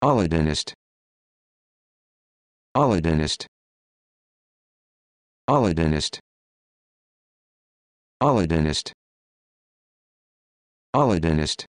Oligist. Oligist. Oligist. Oligist. Oligist.